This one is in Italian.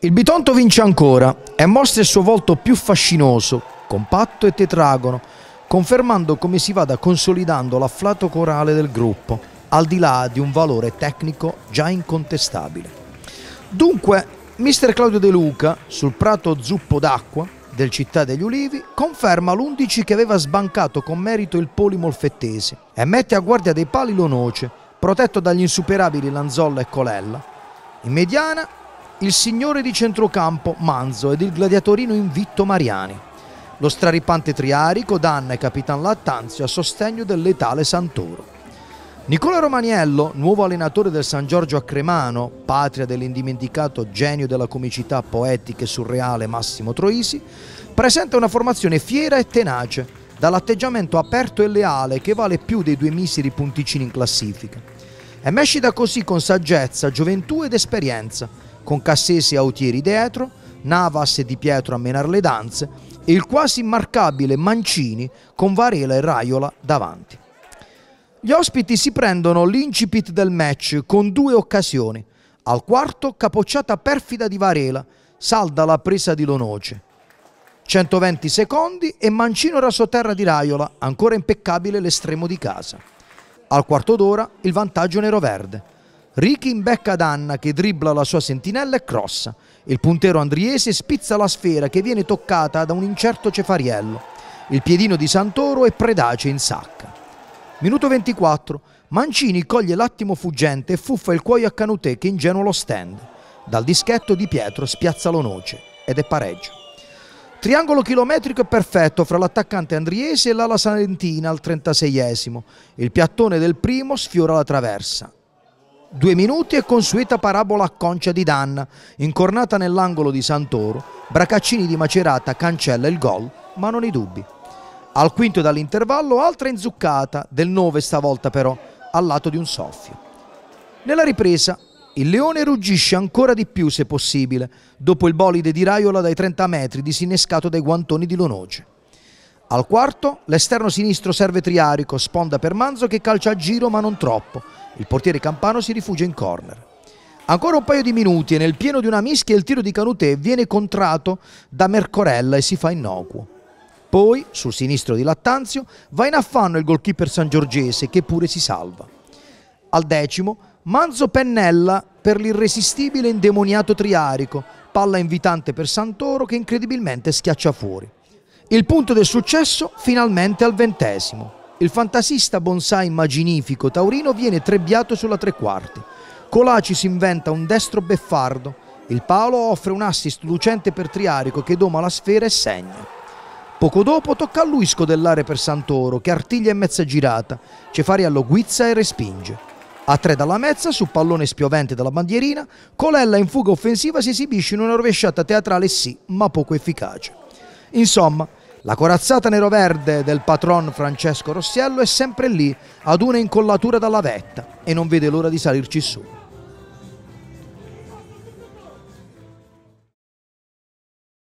Il Bitonto vince ancora e mostra il suo volto più fascinoso, compatto e tetragono, confermando come si vada consolidando l'afflato corale del gruppo, al di là di un valore tecnico già incontestabile. Dunque, mister Claudio De Luca, sul prato zuppo d'acqua del Città degli Ulivi, conferma l'11 che aveva sbancato con merito il Poli e mette a guardia dei pali Lonoce, protetto dagli insuperabili Lanzolla e Colella. In mediana il signore di centrocampo Manzo ed il gladiatorino Invitto Mariani. Lo straripante Triarico Danna e Capitan Lattanzio a sostegno del letale Santoro. Nicola Romaniello, nuovo allenatore del San Giorgio a Cremano, patria dell'indimenticato genio della comicità poetica e surreale Massimo Troisi, presenta una formazione fiera e tenace, dall'atteggiamento aperto e leale che vale più dei due miseri punticini in classifica. È mescita così con saggezza, gioventù ed esperienza, con Cassese e Autieri dietro, Navas e Di Pietro a menare le danze e il quasi immarcabile Mancini con Varela e Raiola davanti. Gli ospiti si prendono l'incipit del match con due occasioni. Al quarto capocciata perfida di Varela, salda la presa di Lonoce. 120 secondi e Mancino rasoterra di Raiola, ancora impeccabile l'estremo di casa. Al quarto d'ora il vantaggio nero-verde. Ricky imbecca Danna che dribbla la sua sentinella e crossa. Il puntero andriese spizza la sfera che viene toccata da un incerto cefariello. Il piedino di Santoro è predace in sacca. Minuto 24. Mancini coglie l'attimo fuggente e fuffa il cuoio a Canutè che ingenua lo stand. Dal dischetto di Pietro spiazza l'onoce ed è pareggio. Triangolo chilometrico e perfetto fra l'attaccante andriese e l'ala salentina al 36esimo. Il piattone del primo sfiora la traversa. Due minuti e consueta parabola a concia di Danna, incornata nell'angolo di Santoro, Bracaccini di Macerata cancella il gol, ma non i dubbi. Al quinto dall'intervallo altra inzuccata, del 9 stavolta però, al lato di un soffio. Nella ripresa il leone ruggisce ancora di più se possibile, dopo il bolide di Raiola dai 30 metri disinnescato dai guantoni di Lonoce. Al quarto, l'esterno sinistro serve Triarico, sponda per Manzo che calcia a giro ma non troppo. Il portiere Campano si rifugia in corner. Ancora un paio di minuti e nel pieno di una mischia il tiro di Canutè viene contrato da Mercorella e si fa innocuo. Poi, sul sinistro di Lattanzio, va in affanno il golkeeper sangiorgese che pure si salva. Al decimo, Manzo pennella per l'irresistibile indemoniato Triarico, palla invitante per Santoro che incredibilmente schiaccia fuori. Il punto del successo finalmente al ventesimo. Il fantasista bonsai immaginifico taurino viene trebbiato sulla tre quarti. Colaci si inventa un destro beffardo. Il Paolo offre un assist lucente per Triarico che doma la sfera e segna. Poco dopo tocca a lui scodellare per Santoro che artiglia in mezza girata. Cefaria lo guizza e respinge. A tre dalla mezza, su pallone spiovente dalla bandierina, Colella in fuga offensiva si esibisce in una rovesciata teatrale sì, ma poco efficace. Insomma, la corazzata nero-verde del patron Francesco Rossiello è sempre lì, ad una incollatura dalla vetta, e non vede l'ora di salirci su.